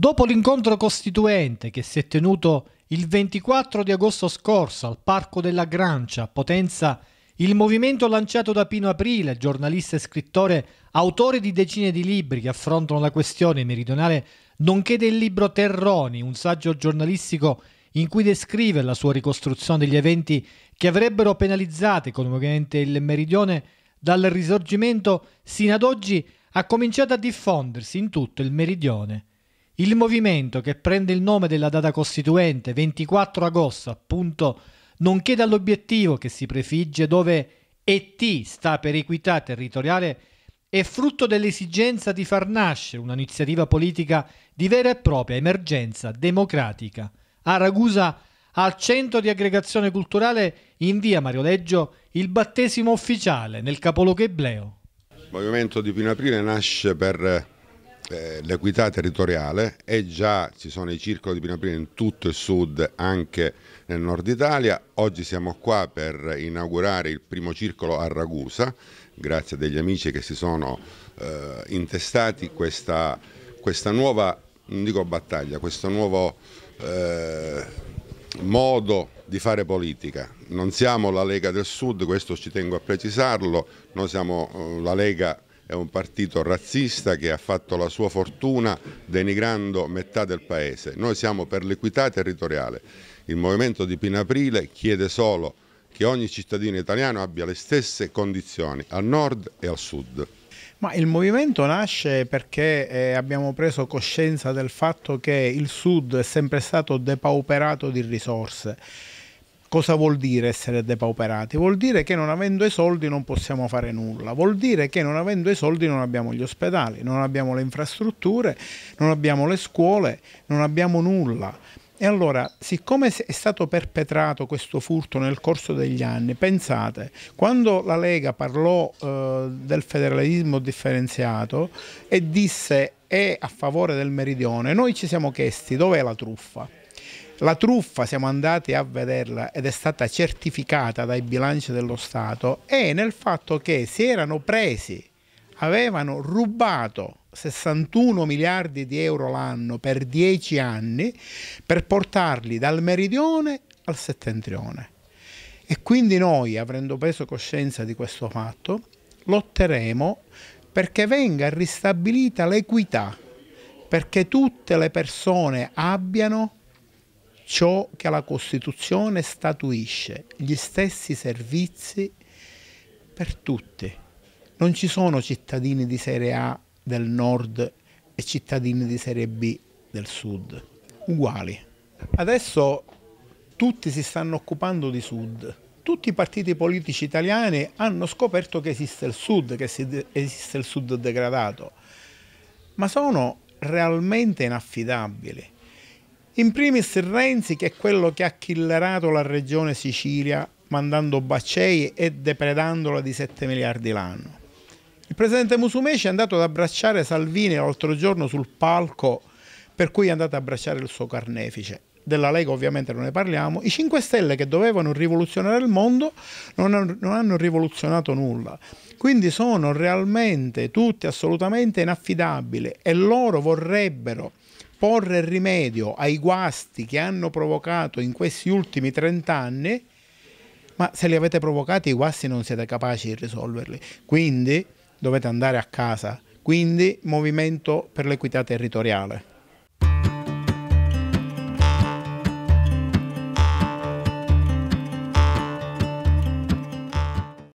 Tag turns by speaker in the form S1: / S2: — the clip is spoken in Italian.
S1: Dopo l'incontro costituente che si è tenuto il 24 di agosto scorso al Parco della Grancia a Potenza, il movimento lanciato da Pino Aprile, giornalista e scrittore, autore di decine di libri che affrontano la questione meridionale, nonché del libro Terroni, un saggio giornalistico in cui descrive la sua ricostruzione degli eventi che avrebbero penalizzato economicamente il meridione dal risorgimento sino ad oggi, ha cominciato a diffondersi in tutto il meridione. Il movimento che prende il nome della data costituente 24 agosto, appunto, nonché dall'obiettivo che si prefigge dove ET sta per equità territoriale, è frutto dell'esigenza di far nascere un'iniziativa politica di vera e propria emergenza democratica. A Ragusa, al centro di aggregazione culturale, in via Mario Leggio, il battesimo ufficiale nel capoluogo ebleo.
S2: Il movimento di Pino Aprile nasce per eh, l'equità territoriale e già ci sono i circoli di Pinaprina in tutto il sud, anche nel nord Italia. Oggi siamo qua per inaugurare il primo circolo a Ragusa, grazie a degli amici che si sono eh, intestati questa, questa, nuova, non dico battaglia, questo nuovo eh, modo di fare politica. Non siamo la Lega del Sud, questo ci tengo a precisarlo, noi siamo eh, la Lega è un partito razzista che ha fatto la sua fortuna denigrando metà del paese. Noi siamo per l'equità territoriale. Il movimento di Pinaprile chiede solo che ogni cittadino italiano abbia le stesse condizioni al nord e al sud.
S3: Ma il movimento nasce perché eh, abbiamo preso coscienza del fatto che il sud è sempre stato depauperato di risorse Cosa vuol dire essere depauperati? Vuol dire che non avendo i soldi non possiamo fare nulla, vuol dire che non avendo i soldi non abbiamo gli ospedali, non abbiamo le infrastrutture, non abbiamo le scuole, non abbiamo nulla. E allora, siccome è stato perpetrato questo furto nel corso degli anni, pensate, quando la Lega parlò eh, del federalismo differenziato e disse è a favore del meridione, noi ci siamo chiesti dov'è la truffa. La truffa siamo andati a vederla ed è stata certificata dai bilanci dello Stato e nel fatto che si erano presi, avevano rubato 61 miliardi di euro l'anno per 10 anni per portarli dal meridione al settentrione. E quindi noi, avendo preso coscienza di questo fatto, lotteremo perché venga ristabilita l'equità, perché tutte le persone abbiano ciò che la Costituzione statuisce, gli stessi servizi per tutti. Non ci sono cittadini di serie A del nord e cittadini di serie B del sud, uguali. Adesso tutti si stanno occupando di sud. Tutti i partiti politici italiani hanno scoperto che esiste il sud, che esiste il sud degradato, ma sono realmente inaffidabili in primis Renzi che è quello che ha killerato la regione Sicilia mandando Baccei e depredandola di 7 miliardi l'anno. Il presidente Musumeci è andato ad abbracciare Salvini l'altro giorno sul palco per cui è andato ad abbracciare il suo carnefice della Lega ovviamente non ne parliamo, i 5 Stelle che dovevano rivoluzionare il mondo non hanno, non hanno rivoluzionato nulla. Quindi sono realmente tutti assolutamente inaffidabili e loro vorrebbero porre rimedio ai guasti che hanno provocato in questi ultimi 30 anni, ma se li avete provocati i guasti non siete capaci di risolverli. Quindi dovete andare a casa. Quindi movimento per l'equità territoriale.